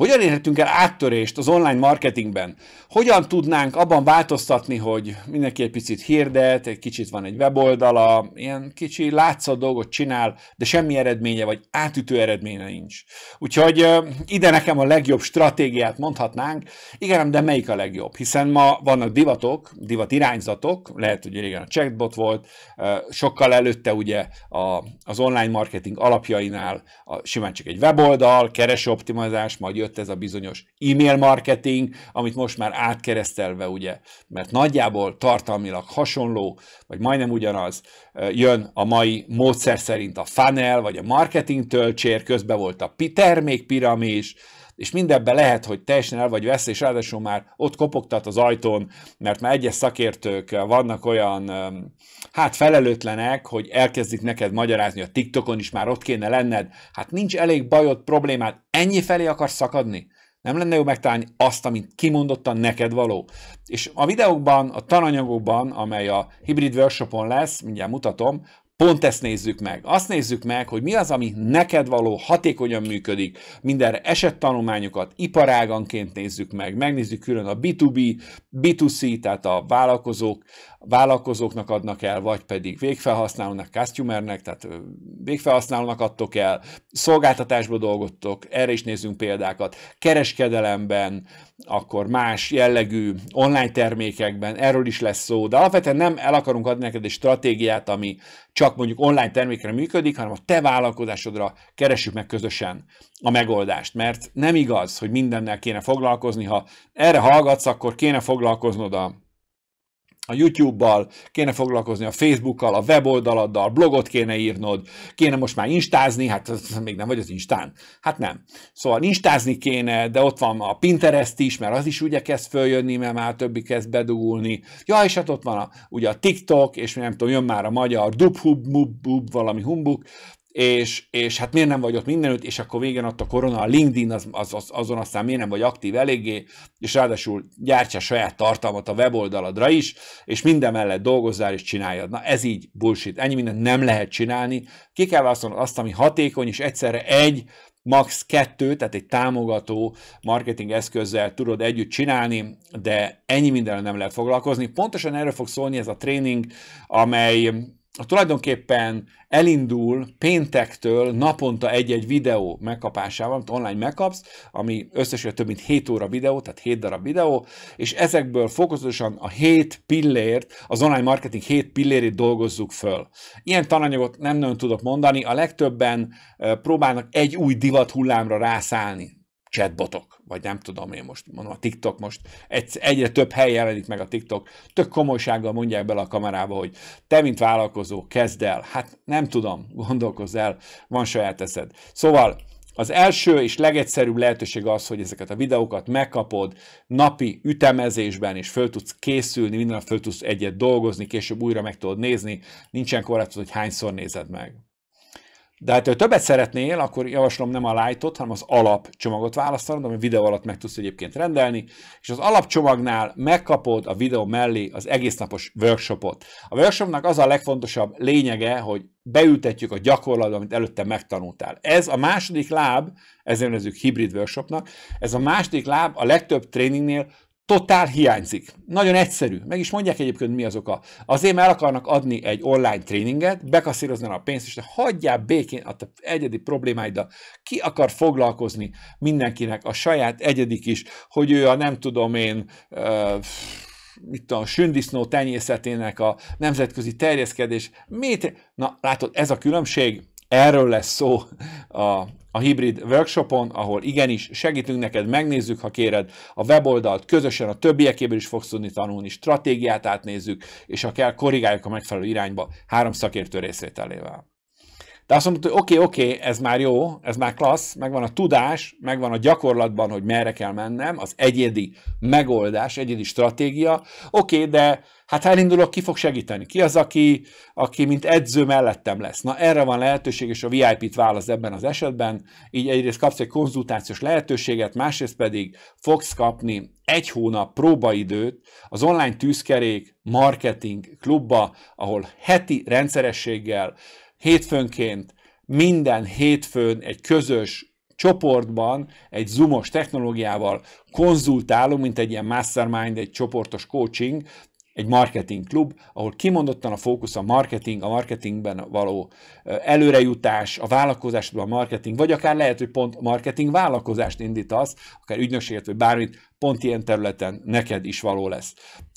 Hogyan érhetünk el áttörést az online marketingben? Hogyan tudnánk abban változtatni, hogy mindenki egy picit hirdet, egy kicsit van egy weboldala, ilyen kicsi látszat dolgot csinál, de semmi eredménye vagy átütő eredménye nincs. Úgyhogy ide nekem a legjobb stratégiát mondhatnánk. Igen, de melyik a legjobb? Hiszen ma vannak divatok, divat irányzatok, lehet, hogy régen a chatbot volt, sokkal előtte ugye az online marketing alapjainál simán csak egy weboldal, kereső majd jött jött ez a bizonyos e-mail marketing, amit most már átkeresztelve, ugye, mert nagyjából tartalmilag hasonló, vagy majdnem ugyanaz, jön a mai módszer szerint a funnel, vagy a marketing töltsér, közben volt a termékpiramis, és mindebben lehet, hogy teljesen el vagy vesz, és ráadásul már ott kopogtat az ajtón, mert már egyes szakértők vannak olyan, hát felelőtlenek, hogy elkezdik neked magyarázni, a TikTokon is már ott kéne lenned, hát nincs elég bajod, problémád, ennyi felé akarsz szakadni? Nem lenne jó megtalálni azt, amit kimondottan neked való. És a videókban, a tananyagokban, amely a Hybrid Workshopon lesz, mindjárt mutatom, Pont ezt nézzük meg. Azt nézzük meg, hogy mi az, ami neked való, hatékonyan működik. esett tanulmányokat iparáganként nézzük meg. Megnézzük külön a B2B, B2C, tehát a vállalkozók vállalkozóknak adnak el, vagy pedig végfelhasználónak, customernek, tehát végfelhasználónak adtok el, szolgáltatásba dolgoztok, erre is nézzünk példákat, kereskedelemben, akkor más jellegű online termékekben, erről is lesz szó, de alapvetően nem el akarunk adni neked egy stratégiát, ami csak mondjuk online termékre működik, hanem a te vállalkozásodra keressük meg közösen a megoldást, mert nem igaz, hogy mindennel kéne foglalkozni, ha erre hallgatsz, akkor kéne foglalkoznod a a YouTube-bal, kéne foglalkozni a facebook Facebook-kal, a weboldaladdal, blogot kéne írnod, kéne most már instázni, hát még nem vagy az instán. Hát nem. Szóval instázni kéne, de ott van a Pinterest is, mert az is ugye kezd följönni, mert már többi kezd bedugulni. Ja, és hát ott van a, ugye a TikTok, és nem tudom, jön már a magyar dubhub, mubbub, valami humbuk, és, és hát miért nem vagy ott mindenütt, és akkor végén ott a korona, a LinkedIn az, az, az, azon aztán miért nem vagy aktív eléggé, és ráadásul gyártja saját tartalmat a weboldaladra is, és minden mellett dolgozzál és csináljad. Na ez így bullshit, ennyi mindent nem lehet csinálni, ki kell választanod azt, ami hatékony, és egyszerre egy, max. kettő, tehát egy támogató marketing eszközzel tudod együtt csinálni, de ennyi mindenre nem lehet foglalkozni. Pontosan erről fog szólni ez a tréning, amely tulajdonképpen elindul péntektől naponta egy-egy videó megkapásával, amit online megkapsz, ami összesen több mint 7 óra videó, tehát 7 darab videó, és ezekből fokozatosan a 7 pillért, az online marketing 7 pillérét dolgozzuk föl. Ilyen tananyagot nem nagyon tudok mondani, a legtöbben próbálnak egy új divat hullámra rászállni chatbotok, vagy nem tudom én most, mondom, a TikTok most egy, egyre több hely jelenik meg a TikTok, tök komolysággal mondják bele a kamerába, hogy te, mint vállalkozó, kezd el, hát nem tudom, gondolkozz el, van saját eszed. Szóval az első és legegyszerűbb lehetőség az, hogy ezeket a videókat megkapod napi ütemezésben, és föl tudsz készülni, minden föl tudsz egyet dolgozni, később újra meg tudod nézni, nincsen korlátod, hogy hányszor nézed meg. De hát, ha többet szeretnél, akkor javaslom nem a light hanem az alapcsomagot választanod, ami videó alatt meg tudsz egyébként rendelni, és az alapcsomagnál megkapod a videó mellé az egésznapos workshopot. A workshopnak az a legfontosabb lényege, hogy beültetjük a gyakorlatot, amit előtte megtanultál. Ez a második láb, ezért nevezzük hibrid workshopnak, ez a második láb a legtöbb tréningnél totál hiányzik. Nagyon egyszerű. Meg is mondják egyébként, mi az oka. Azért, mert el akarnak adni egy online tréninget, bekasszíroznak a pénzt, és te hagyjál békén a te egyedi problémáidat Ki akar foglalkozni mindenkinek a saját egyedik is, hogy ő a nem tudom én, uh, mit tudom, sündisznó tenyészetének a nemzetközi terjeszkedés. Mit? Na, látod, ez a különbség, erről lesz szó a, a hibrid workshopon, ahol igenis segítünk neked, megnézzük, ha kéred a weboldalt, közösen a többiekéből is fogsz tudni tanulni, stratégiát átnézzük, és ha kell, korrigáljuk a megfelelő irányba három szakértő részvételével. De azt mondod, hogy oké, okay, oké, okay, ez már jó, ez már klassz, megvan a tudás, megvan a gyakorlatban, hogy merre kell mennem, az egyedi megoldás, egyedi stratégia. Oké, okay, de hát ha elindulok, ki fog segíteni? Ki az, aki, aki mint edző mellettem lesz? Na erre van lehetőség, és a VIP-t válasz ebben az esetben. Így egyrészt kapsz egy konzultációs lehetőséget, másrészt pedig fogsz kapni egy hónap próbaidőt az online tűzkerék marketing klubba, ahol heti rendszerességgel hétfőnként minden hétfőn egy közös csoportban, egy zoomos technológiával konzultálunk, mint egy ilyen mastermind, egy csoportos coaching, egy marketing klub, ahol kimondottan a fókusz a marketing, a marketingben való előrejutás, a vállalkozásban a marketing, vagy akár lehet, hogy pont marketing vállalkozást indítasz, akár ügynökséget, vagy bármit, pont ilyen területen neked is való lesz.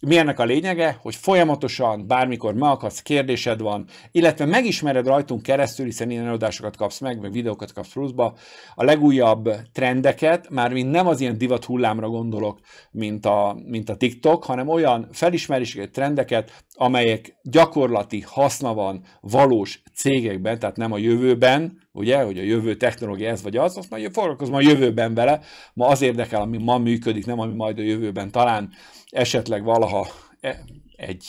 Mi ennek a lényege? Hogy folyamatosan, bármikor meg akarsz, kérdésed van, illetve megismered rajtunk keresztül, hiszen ilyen előadásokat kapsz meg, meg videókat kapsz pluszba, a legújabb trendeket, mármint nem az ilyen divat hullámra gondolok, mint a, mint a TikTok, hanem olyan felismeréseket, trendeket, amelyek gyakorlati haszna van valós cégekben, tehát nem a jövőben, ugye, hogy a jövő technológia ez vagy az, azt majd foglalkozom a jövőben vele, ma az érdekel, ami ma működik, nem ami majd a jövőben talán esetleg valaha e- egy,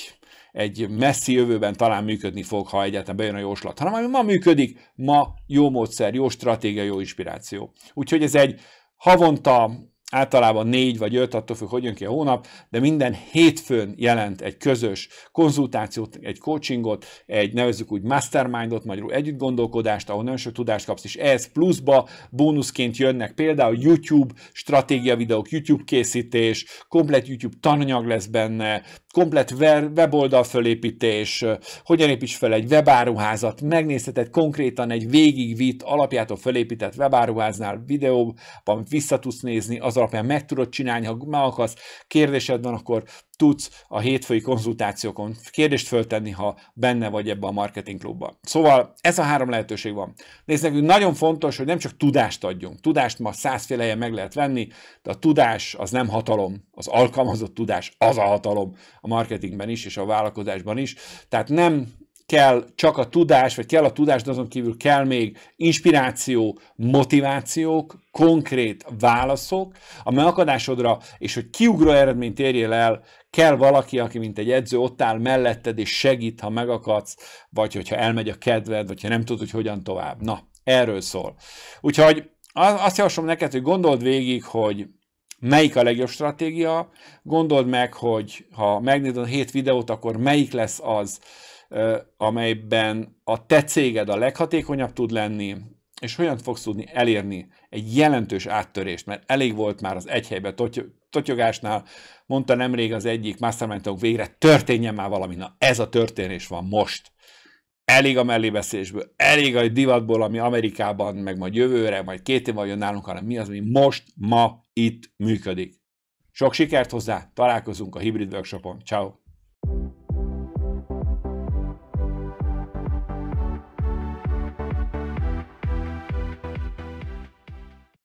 egy messzi jövőben talán működni fog, ha egyáltalán bejön a jóslat, hanem ami ma működik, ma jó módszer, jó stratégia, jó inspiráció. Úgyhogy ez egy havonta általában négy vagy öt, attól függ, hogy jön ki a hónap, de minden hétfőn jelent egy közös konzultációt, egy coachingot, egy nevezzük úgy mastermindot, magyarul együtt gondolkodást, ahol nagyon sok tudást kapsz, és ez pluszba bónuszként jönnek például YouTube stratégia videók, YouTube készítés, komplet YouTube tananyag lesz benne, komplet weboldal fölépítés, hogyan építs fel egy webáruházat, megnézheted konkrétan egy végigvitt, alapjától fölépített webáruháznál videóban vissza tudsz nézni az alapján meg tudod csinálni, ha meg akarsz, kérdésed van, akkor tudsz a hétfői konzultációkon kérdést föltenni, ha benne vagy ebbe a marketing klubban. Szóval ez a három lehetőség van. Nézd, nekünk nagyon fontos, hogy nem csak tudást adjunk. Tudást ma százféle meg lehet venni, de a tudás az nem hatalom, az alkalmazott tudás az a hatalom a marketingben is és a vállalkozásban is. Tehát nem kell csak a tudás, vagy kell a tudás, de azon kívül kell még inspiráció, motivációk, konkrét válaszok, a megakadásodra, és hogy kiugró eredményt érjél el, kell valaki, aki mint egy edző ott áll melletted, és segít, ha megakadsz, vagy hogyha elmegy a kedved, vagy ha nem tudod, hogy hogyan tovább. Na, erről szól. Úgyhogy azt javaslom neked, hogy gondold végig, hogy melyik a legjobb stratégia, gondold meg, hogy ha megnézed a hét videót, akkor melyik lesz az, amelyben a te céged a leghatékonyabb tud lenni, és hogyan fogsz tudni elérni egy jelentős áttörést, mert elég volt már az egy helyben totyogásnál, mondta nemrég az egyik mastermind végre történjen már valami, na ez a történés van most. Elég a mellébeszélésből, elég a divatból, ami Amerikában, meg majd jövőre, majd két év jön nálunk, hanem mi az, ami most, ma, itt működik. Sok sikert hozzá, találkozunk a Hybrid Workshopon. Ciao.